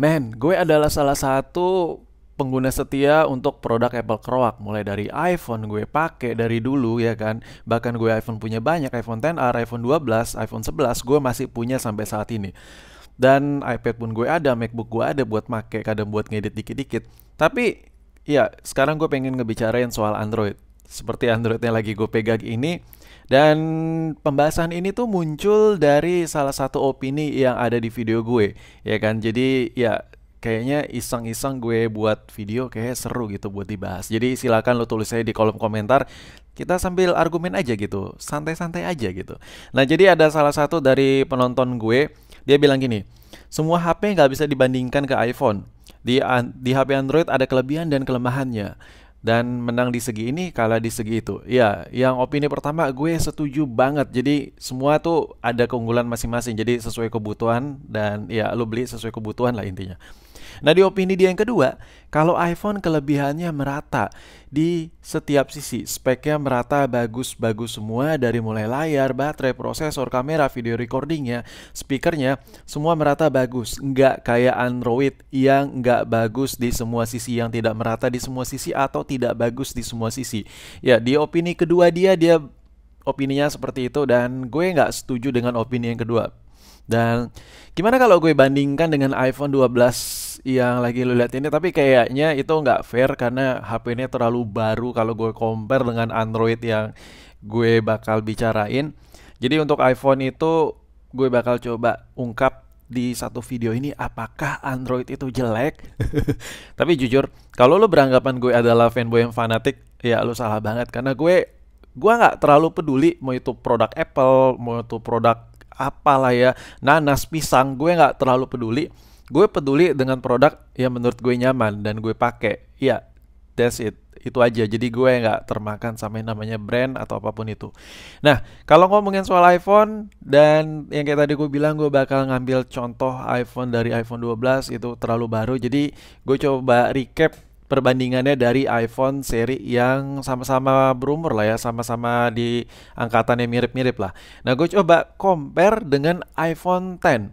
Men, gue adalah salah satu pengguna setia untuk produk Apple Croak mulai dari iPhone gue pake dari dulu ya kan bahkan gue iPhone punya banyak iPhone 10R, iPhone 12, iPhone 11 gue masih punya sampai saat ini dan iPad pun gue ada, MacBook gue ada buat make kadang buat ngedit dikit-dikit tapi ya sekarang gue pengen ngebicarain soal Android seperti Androidnya lagi gue pegang ini dan pembahasan ini tuh muncul dari salah satu opini yang ada di video gue, ya kan? Jadi ya kayaknya iseng-iseng gue buat video kayak seru gitu buat dibahas. Jadi silakan lo tulis aja di kolom komentar. Kita sambil argumen aja gitu, santai-santai aja gitu. Nah jadi ada salah satu dari penonton gue, dia bilang gini, semua HP nggak bisa dibandingkan ke iPhone. Di, di HP Android ada kelebihan dan kelemahannya dan menang di segi ini, kalah di segi itu. Ya, yang opini pertama gue setuju banget. Jadi semua tuh ada keunggulan masing-masing. Jadi sesuai kebutuhan dan ya lo beli sesuai kebutuhan lah intinya. Nah di opini dia yang kedua, kalau iPhone kelebihannya merata di setiap sisi, speknya merata bagus-bagus semua dari mulai layar, baterai, prosesor, kamera, video recordingnya, speakernya, semua merata bagus. Nggak kayak Android yang nggak bagus di semua sisi, yang tidak merata di semua sisi atau tidak bagus di semua sisi. Ya di opini kedua dia, dia opininya seperti itu dan gue nggak setuju dengan opini yang kedua. Dan gimana kalau gue bandingkan dengan iPhone 12 yang lagi lu lihat ini tapi kayaknya itu nggak fair karena HP-nya terlalu baru kalau gue compare dengan Android yang gue bakal bicarain. Jadi untuk iPhone itu gue bakal coba ungkap di satu video ini apakah Android itu jelek? Tapi jujur, kalau lo beranggapan gue adalah fanboy yang fanatik, ya lo salah banget karena gue gue nggak terlalu peduli mau itu produk Apple, mau itu produk apalah ya, nanas pisang, gue nggak terlalu peduli gue peduli dengan produk yang menurut gue nyaman dan gue pakai ya that's it itu aja jadi gue nggak termakan sama yang namanya brand atau apapun itu nah kalau ngomongin soal iPhone dan yang kayak tadi gue bilang gue bakal ngambil contoh iPhone dari iPhone 12 itu terlalu baru jadi gue coba recap perbandingannya dari iPhone seri yang sama-sama berumur lah ya, sama-sama di angkatannya mirip-mirip lah. Nah, gue coba compare dengan iPhone 10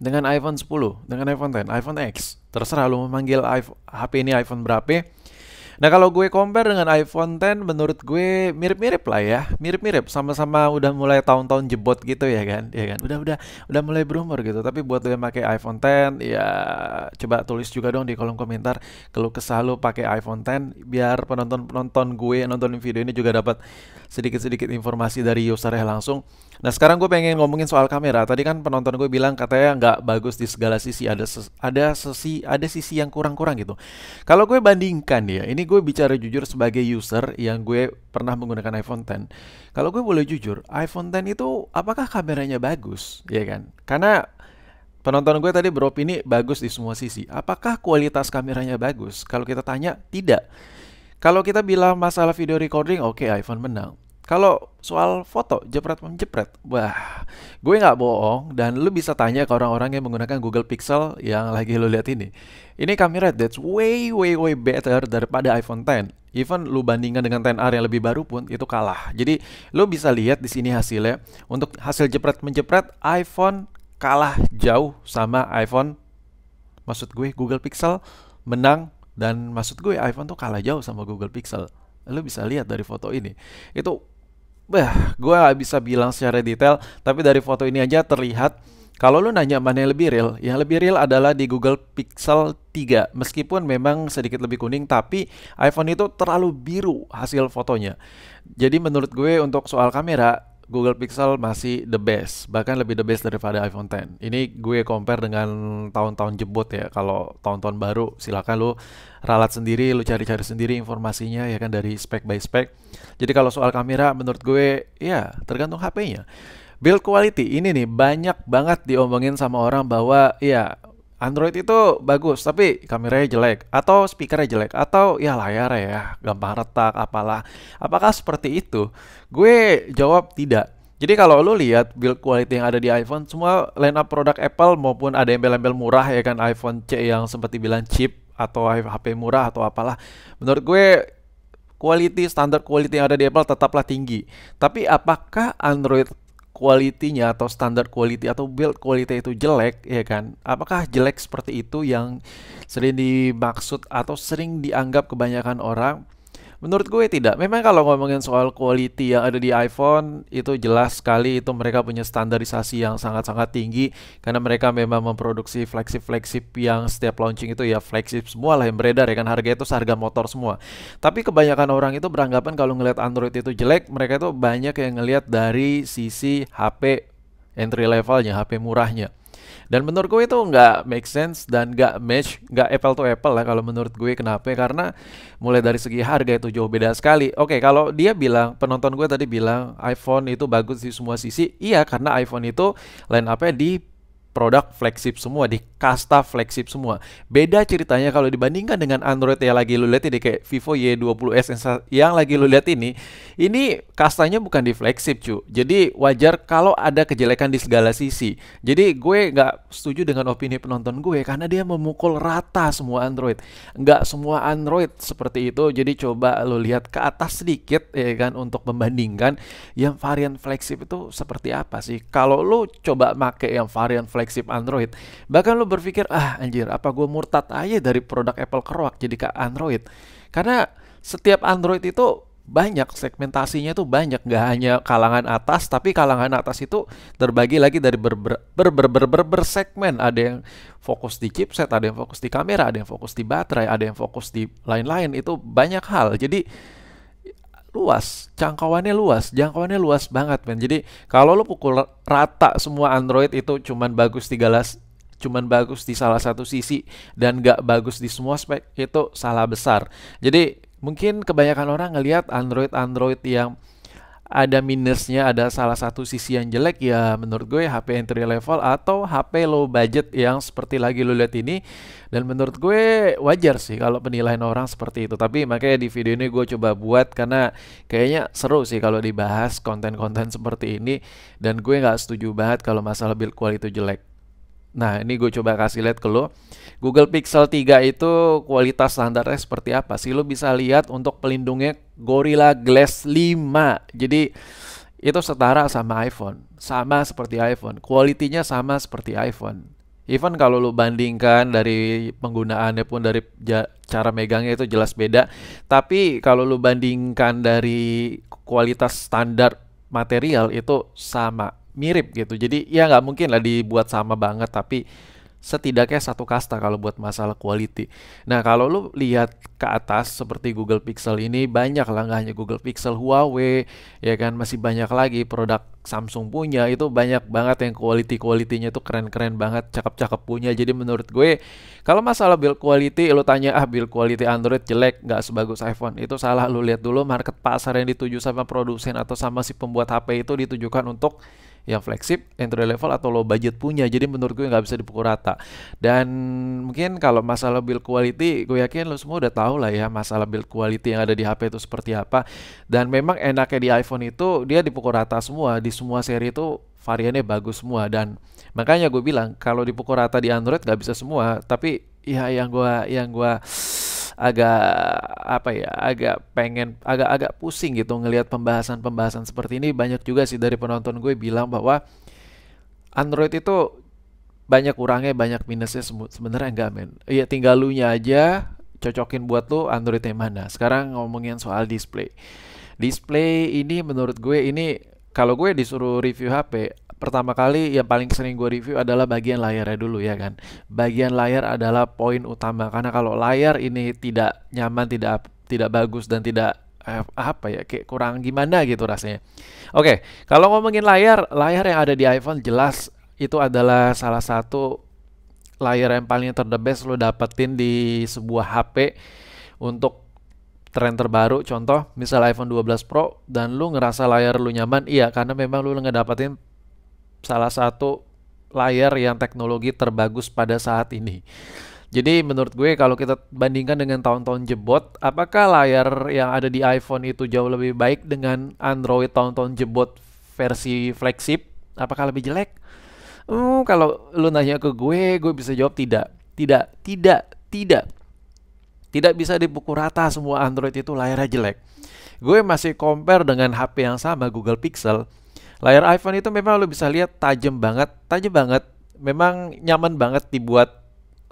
dengan iPhone 10, dengan iPhone 10, iPhone X. Terserah lu memanggil iPhone, HP ini iPhone berapa. Nah kalau gue compare dengan iPhone 10, menurut gue mirip-mirip lah ya, mirip-mirip, sama-sama udah mulai tahun-tahun jebot gitu ya kan, ya kan, udah udah udah mulai berumur gitu. Tapi buat lo yang pakai iPhone 10, ya coba tulis juga dong di kolom komentar kalau kesal lo pakai iPhone 10, biar penonton penonton gue yang nonton video ini juga dapat sedikit-sedikit informasi dari usernya langsung Nah sekarang gue pengen ngomongin soal kamera. Tadi kan penonton gue bilang katanya nggak bagus di segala sisi. Ada ses ada sisi ada sisi yang kurang-kurang gitu. Kalau gue bandingkan ya, ini gue bicara jujur sebagai user yang gue pernah menggunakan iPhone 10. Kalau gue boleh jujur, iPhone 10 itu apakah kameranya bagus, ya kan? Karena Penonton gue tadi ini bagus di semua sisi. Apakah kualitas kameranya bagus? Kalau kita tanya, tidak. Kalau kita bilang masalah video recording, oke okay, iPhone menang. Kalau soal foto jepret menjepret, wah, gue nggak bohong dan lu bisa tanya ke orang-orang yang menggunakan Google Pixel yang lagi lu lihat ini. Ini kamera that's way way way better daripada iPhone X. Even lu bandingkan dengan 10 yang lebih baru pun itu kalah. Jadi lu bisa lihat di sini hasilnya. Untuk hasil jepret menjepret, iPhone kalah jauh sama iPhone. Maksud gue Google Pixel menang dan maksud gue iPhone tuh kalah jauh sama Google Pixel. Lu bisa lihat dari foto ini. Itu bah, gue gak bisa bilang secara detail, tapi dari foto ini aja terlihat kalau lo nanya mana yang lebih real, yang lebih real adalah di Google Pixel 3. Meskipun memang sedikit lebih kuning, tapi iPhone itu terlalu biru hasil fotonya. Jadi menurut gue untuk soal kamera, Google Pixel masih the best, bahkan lebih the best daripada iPhone X. Ini gue compare dengan tahun-tahun jebot ya. Kalau tahun-tahun baru silakan lu ralat sendiri, lu cari-cari sendiri informasinya ya kan dari spek by spek. Jadi kalau soal kamera menurut gue ya tergantung HP-nya. Build quality ini nih banyak banget diomongin sama orang bahwa ya Android itu bagus tapi kameranya jelek atau speakernya jelek atau ya layarnya ya gampang retak apalah apakah seperti itu gue jawab tidak jadi kalau lo lihat build quality yang ada di iPhone, semua line produk Apple maupun ada embel-embel murah ya kan iPhone C yang seperti bilang chip atau HP murah atau apalah. Menurut gue quality standar quality yang ada di Apple tetaplah tinggi. Tapi apakah Android kualitinya atau standar quality atau build quality itu jelek ya kan apakah jelek seperti itu yang sering dimaksud atau sering dianggap kebanyakan orang Menurut gue tidak. Memang kalau ngomongin soal quality yang ada di iPhone itu jelas sekali itu mereka punya standarisasi yang sangat-sangat tinggi karena mereka memang memproduksi flagship-flagship yang setiap launching itu ya flagship semua lah yang beredar ya kan harga itu harga motor semua. Tapi kebanyakan orang itu beranggapan kalau ngelihat Android itu jelek, mereka itu banyak yang ngelihat dari sisi HP entry levelnya, HP murahnya. Dan menurut gue itu nggak make sense dan nggak match, nggak apple to apple lah kalau menurut gue kenapa? Karena mulai dari segi harga itu jauh beda sekali. Oke, kalau dia bilang penonton gue tadi bilang iPhone itu bagus di semua sisi, iya karena iPhone itu line up-nya di produk flagship semua di kasta flagship semua. Beda ceritanya kalau dibandingkan dengan Android yang lagi lu lihat ini kayak Vivo Y20s yang lagi lu lihat ini, ini kastanya bukan di flagship cu. Jadi wajar kalau ada kejelekan di segala sisi. Jadi gue nggak setuju dengan opini penonton gue karena dia memukul rata semua Android. Nggak semua Android seperti itu. Jadi coba lu lihat ke atas sedikit ya kan untuk membandingkan yang varian flagship itu seperti apa sih. Kalau lu coba make yang varian flagship flagship Android. Bahkan lo berpikir, ah anjir apa gue murtad aja dari produk Apple keroak jadi ke Android. Karena setiap Android itu banyak segmentasinya tuh banyak nggak hanya kalangan atas tapi kalangan atas itu terbagi lagi dari ber ber ber ber, ber, ber, ber segmen ada yang fokus di chipset ada yang fokus di kamera ada yang fokus di baterai ada yang fokus di lain-lain itu banyak hal jadi luas, jangkauannya luas, jangkauannya luas banget men. Jadi kalau lo pukul rata semua Android itu cuman bagus di galas cuman bagus di salah satu sisi dan gak bagus di semua spek itu salah besar. Jadi mungkin kebanyakan orang ngelihat Android Android yang ada minusnya, ada salah satu sisi yang jelek ya menurut gue HP entry level atau HP low budget yang seperti lagi lo lihat ini dan menurut gue wajar sih kalau penilaian orang seperti itu tapi makanya di video ini gue coba buat karena kayaknya seru sih kalau dibahas konten-konten seperti ini dan gue nggak setuju banget kalau masalah build quality itu jelek Nah, ini gue coba kasih lihat ke lo. Google Pixel 3 itu kualitas standarnya seperti apa sih? Lo bisa lihat untuk pelindungnya Gorilla Glass 5. Jadi itu setara sama iPhone, sama seperti iPhone. Kualitinya sama seperti iPhone. Even kalau lo bandingkan dari penggunaannya pun dari cara megangnya itu jelas beda. Tapi kalau lo bandingkan dari kualitas standar material itu sama mirip gitu. Jadi ya nggak mungkin lah dibuat sama banget tapi setidaknya satu kasta kalau buat masalah quality. Nah kalau lu lihat ke atas seperti Google Pixel ini banyak lah nggak hanya Google Pixel, Huawei ya kan masih banyak lagi produk Samsung punya itu banyak banget yang quality qualitynya itu keren-keren banget, cakep-cakep punya. Jadi menurut gue kalau masalah build quality lu tanya ah build quality Android jelek nggak sebagus iPhone itu salah lu lihat dulu market pasar yang dituju sama produsen atau sama si pembuat HP itu ditujukan untuk yang flagship, entry level atau low budget punya. Jadi menurut gue nggak bisa dipukul rata. Dan mungkin kalau masalah build quality, gue yakin lo semua udah tahu lah ya masalah build quality yang ada di HP itu seperti apa. Dan memang enaknya di iPhone itu dia dipukul rata semua di semua seri itu variannya bagus semua dan makanya gue bilang kalau dipukul rata di Android nggak bisa semua tapi ya yang gue yang gue agak apa ya agak pengen agak-agak pusing gitu ngelihat pembahasan-pembahasan seperti ini banyak juga sih dari penonton gue bilang bahwa Android itu banyak kurangnya banyak minusnya sebenarnya enggak men ya tinggal lu nya aja cocokin buat lu Android yang mana sekarang ngomongin soal display display ini menurut gue ini kalau gue disuruh review HP pertama kali yang paling sering gue review adalah bagian layarnya dulu ya kan. Bagian layar adalah poin utama karena kalau layar ini tidak nyaman, tidak tidak bagus dan tidak eh, apa ya kayak kurang gimana gitu rasanya. Oke, okay, kalau ngomongin layar, layar yang ada di iPhone jelas itu adalah salah satu layar yang paling terdebes lo dapetin di sebuah HP untuk tren terbaru contoh misal iPhone 12 Pro dan lu ngerasa layar lu nyaman iya karena memang lu ngedapetin salah satu layar yang teknologi terbagus pada saat ini. Jadi menurut gue kalau kita bandingkan dengan tahun-tahun jebot, apakah layar yang ada di iPhone itu jauh lebih baik dengan Android tahun-tahun jebot versi flagship? Apakah lebih jelek? Hmm, kalau lu nanya ke gue, gue bisa jawab tidak. Tidak, tidak, tidak. Tidak bisa dipukul rata semua Android itu layarnya jelek. Gue masih compare dengan HP yang sama Google Pixel layar iPhone itu memang lo bisa lihat tajam banget tajam banget memang nyaman banget dibuat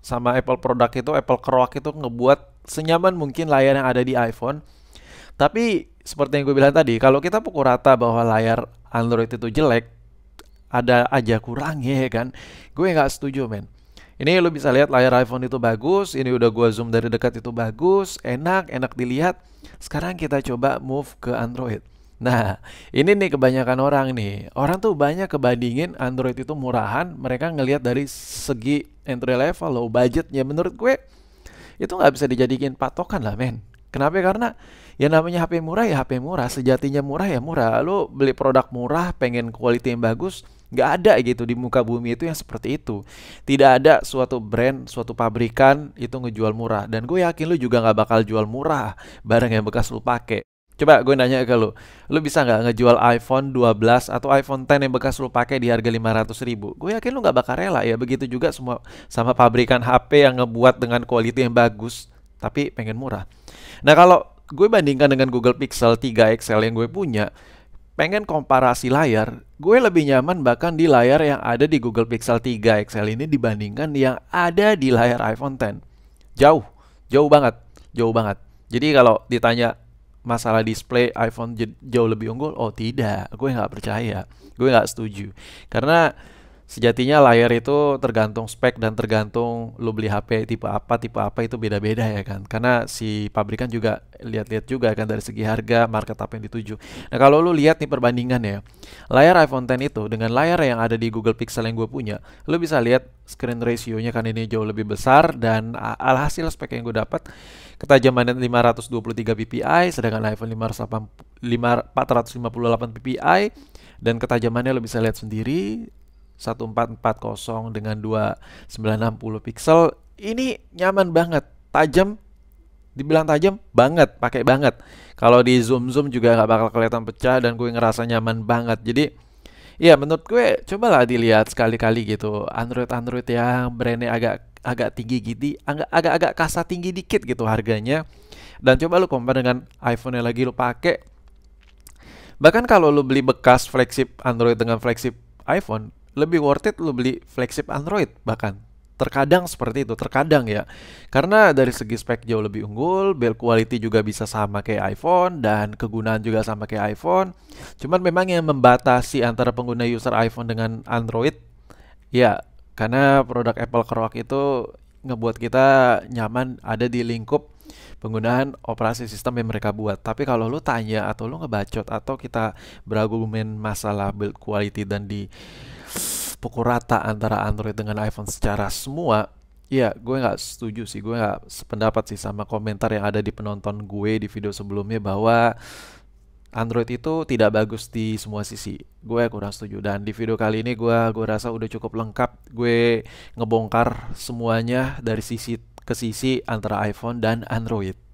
sama Apple produk itu Apple Croak itu ngebuat senyaman mungkin layar yang ada di iPhone tapi seperti yang gue bilang tadi kalau kita pukul rata bahwa layar Android itu jelek ada aja kurangnya ya kan gue nggak setuju men ini lo bisa lihat layar iPhone itu bagus, ini udah gue zoom dari dekat itu bagus, enak, enak dilihat. Sekarang kita coba move ke Android. Nah, ini nih kebanyakan orang nih. Orang tuh banyak kebandingin Android itu murahan, mereka ngelihat dari segi entry level low budgetnya. Menurut gue itu nggak bisa dijadikan patokan lah, men. Kenapa? Karena ya namanya HP murah ya HP murah, sejatinya murah ya murah. Lo beli produk murah, pengen kualitas yang bagus, nggak ada gitu di muka bumi itu yang seperti itu. Tidak ada suatu brand, suatu pabrikan itu ngejual murah. Dan gue yakin lo juga nggak bakal jual murah barang yang bekas lo pakai. Coba gue nanya ke lu, lu bisa nggak ngejual iPhone 12 atau iPhone 10 yang bekas lu pakai di harga 500 ribu? Gue yakin lu nggak bakal rela ya. Begitu juga semua sama pabrikan HP yang ngebuat dengan kualitas yang bagus, tapi pengen murah. Nah kalau gue bandingkan dengan Google Pixel 3 XL yang gue punya, pengen komparasi layar, gue lebih nyaman bahkan di layar yang ada di Google Pixel 3 XL ini dibandingkan yang ada di layar iPhone 10. Jauh, jauh banget, jauh banget. Jadi kalau ditanya masalah display iPhone jauh lebih unggul? Oh tidak, gue nggak percaya, gue nggak setuju karena sejatinya layar itu tergantung spek dan tergantung lo beli HP tipe apa, tipe apa itu beda-beda ya kan. Karena si pabrikan juga lihat-lihat juga kan dari segi harga, market apa yang dituju. Nah, kalau lo lihat nih perbandingan ya. Layar iPhone 10 itu dengan layar yang ada di Google Pixel yang gue punya, lo bisa lihat screen ratio-nya kan ini jauh lebih besar dan alhasil spek yang gue dapat ketajaman 523 ppi sedangkan iPhone 508, 458 ppi dan ketajamannya lo bisa lihat sendiri 1440 dengan 2960 pixel ini nyaman banget tajam dibilang tajam banget pakai banget kalau di zoom zoom juga nggak bakal kelihatan pecah dan gue ngerasa nyaman banget jadi ya menurut gue cobalah dilihat sekali-kali gitu Android Android yang brandnya agak agak tinggi gitu agak agak agak kasa tinggi dikit gitu harganya dan coba lu compare dengan iPhone yang lagi lu pakai bahkan kalau lu beli bekas flagship Android dengan flagship iPhone lebih worth it lo beli flagship Android bahkan terkadang seperti itu terkadang ya karena dari segi spek jauh lebih unggul build quality juga bisa sama kayak iPhone dan kegunaan juga sama kayak iPhone cuman memang yang membatasi antara pengguna user iPhone dengan Android ya karena produk Apple Kerouac itu ngebuat kita nyaman ada di lingkup penggunaan operasi sistem yang mereka buat tapi kalau lu tanya atau lu ngebacot atau kita beragumen masalah build quality dan di pukul rata antara Android dengan iPhone secara semua, ya gue nggak setuju sih, gue nggak sependapat sih sama komentar yang ada di penonton gue di video sebelumnya bahwa Android itu tidak bagus di semua sisi. Gue kurang setuju dan di video kali ini gue gue rasa udah cukup lengkap. Gue ngebongkar semuanya dari sisi ke sisi antara iPhone dan Android.